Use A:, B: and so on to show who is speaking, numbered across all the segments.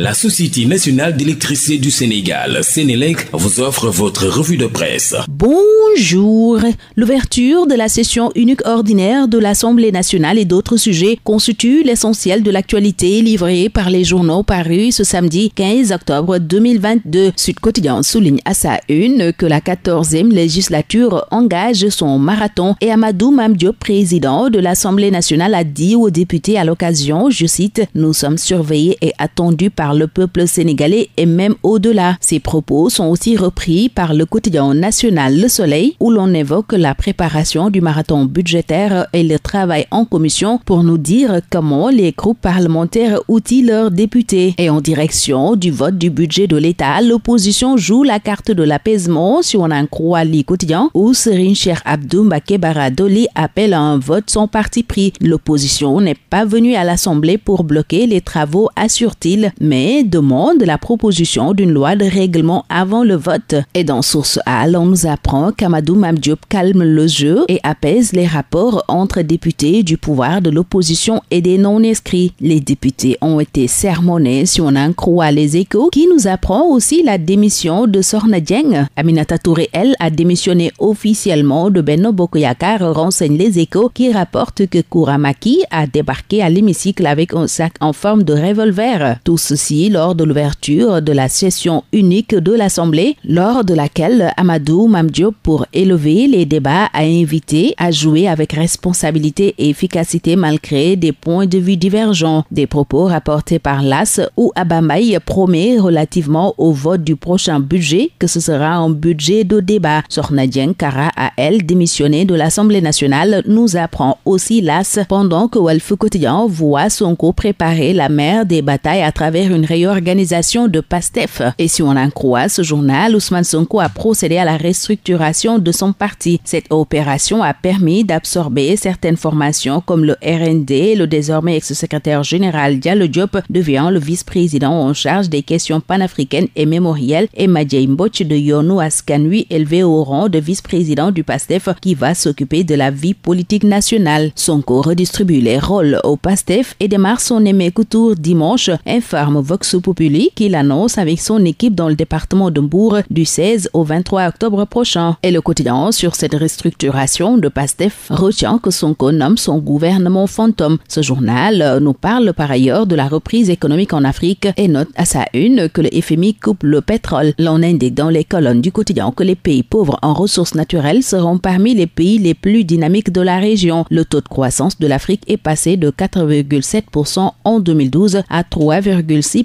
A: La Société nationale d'électricité du Sénégal, Sénélec, vous offre votre revue de presse. Bonjour. L'ouverture de la session unique ordinaire de l'Assemblée nationale et d'autres sujets constitue l'essentiel de l'actualité livrée par les journaux parus ce samedi 15 octobre 2022. Sud Quotidien souligne à sa une que la 14e législature engage son marathon et Amadou Mamdio, président de l'Assemblée nationale, a dit aux députés à l'occasion, je cite, Nous sommes surveillés et attendus par par le peuple sénégalais et même au-delà. Ces propos sont aussi repris par le quotidien national Le Soleil où l'on évoque la préparation du marathon budgétaire et le travail en commission pour nous dire comment les groupes parlementaires outillent leurs députés. Et en direction du vote du budget de l'État, l'opposition joue la carte de l'apaisement si on en croit quotidien où Serine Cher Abdou Kebaradoli Doli appelle à un vote sans parti pris. L'opposition n'est pas venue à l'Assemblée pour bloquer les travaux, assure-t-il, mais demande la proposition d'une loi de règlement avant le vote. Et dans Source A, on nous apprend qu'Amadou Mamdiop calme le jeu et apaise les rapports entre députés du pouvoir de l'opposition et des non-inscrits. Les députés ont été sermonnés si on en croit les échos qui nous apprend aussi la démission de Sorna Aminata Touré, elle, a démissionné officiellement de Benno Bokoyakar, renseigne les échos qui rapporte que Kouramaki a débarqué à l'hémicycle avec un sac en forme de revolver. Tous aussi lors de l'ouverture de la session unique de l'Assemblée, lors de laquelle Amadou Mamdiop, pour élever les débats, a invité à jouer avec responsabilité et efficacité malgré des points de vue divergents. Des propos rapportés par l'AS où Abamaï promet relativement au vote du prochain budget que ce sera un budget de débat. Sornadien Kara à elle, démissionné de l'Assemblée nationale, nous apprend aussi l'AS pendant que Walfu Quotidien voit son Sonko préparer la mer des batailles à travers une réorganisation de PASTEF. Et si on en croit ce journal, Ousmane Sonko a procédé à la restructuration de son parti. Cette opération a permis d'absorber certaines formations comme le RND, le désormais ex-secrétaire général Diallo Diop devient le vice-président en charge des questions panafricaines et mémorielles et Majay Mboch de Yonou Askanui élevé au rang de vice-président du PASTEF qui va s'occuper de la vie politique nationale. Sonko redistribue les rôles au PASTEF et démarre son aimé couture dimanche, informe Vox Populi qu'il annonce avec son équipe dans le département de Mbourg du 16 au 23 octobre prochain. Et le quotidien sur cette restructuration de PASTEF retient que son nomme son gouvernement fantôme. Ce journal euh, nous parle par ailleurs de la reprise économique en Afrique et note à sa une que le FMI coupe le pétrole. L'on indique dans les colonnes du quotidien que les pays pauvres en ressources naturelles seront parmi les pays les plus dynamiques de la région. Le taux de croissance de l'Afrique est passé de 4,7% en 2012 à 3,5% 6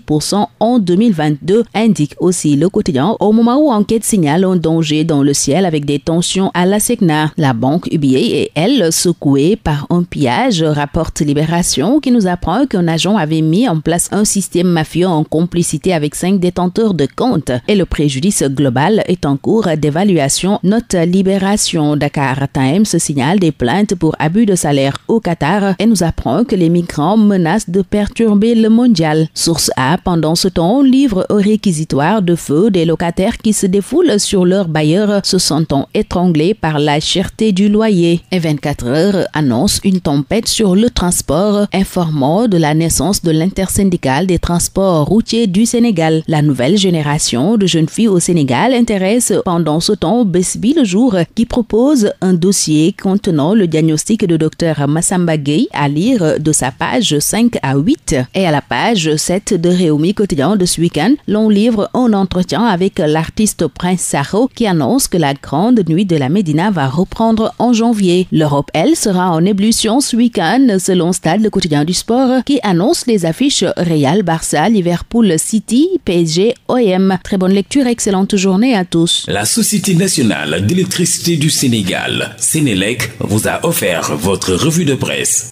A: en 2022, indique aussi le quotidien au moment où enquête signale un danger dans le ciel avec des tensions à la SECNA. La banque UBA est, elle, secouée par un pillage, rapporte Libération, qui nous apprend qu'un agent avait mis en place un système mafieux en complicité avec cinq détenteurs de comptes et le préjudice global est en cours d'évaluation, note Libération. Dakar Times signale des plaintes pour abus de salaire au Qatar et nous apprend que les migrants menacent de perturber le mondial. Source a, pendant ce temps, livre au réquisitoire de feu des locataires qui se défoulent sur leur bailleur se sentant étranglés par la cherté du loyer. Et 24 heures annonce une tempête sur le transport, informant de la naissance de l'intersyndicale des transports routiers du Sénégal. La nouvelle génération de jeunes filles au Sénégal intéresse pendant ce temps Besbi le jour qui propose un dossier contenant le diagnostic de Dr Massamba à lire de sa page 5 à 8 et à la page 7 de Réumi quotidien de ce week-end, l'on livre un entretien avec l'artiste Prince Saro qui annonce que la grande nuit de la Médina va reprendre en janvier. L'Europe, elle, sera en ébullition ce week-end selon Stade, le quotidien du sport, qui annonce les affiches Real, Barça, Liverpool, City, PSG, OM. Très bonne lecture, excellente journée à tous. La Société nationale d'électricité du Sénégal, Sénélec, vous a offert votre revue de presse.